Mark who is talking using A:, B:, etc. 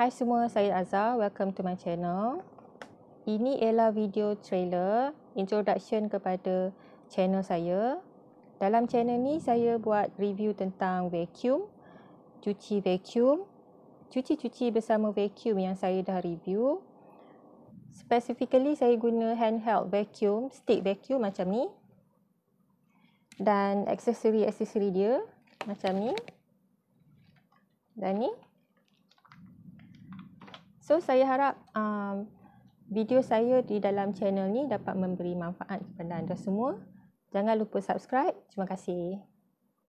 A: Hai semua, saya Azhar. Welcome to my channel. Ini ialah video trailer introduction kepada channel saya. Dalam channel ni, saya buat review tentang vacuum, cuci vacuum, cuci-cuci bersama vacuum yang saya dah review. Specifically, saya guna handheld vacuum, stick vacuum macam ni. Dan aksesori-aksesori dia macam ni. Dan ni. So saya harap um, video saya di dalam channel ni dapat memberi manfaat kepada anda semua. Jangan lupa subscribe. Terima kasih.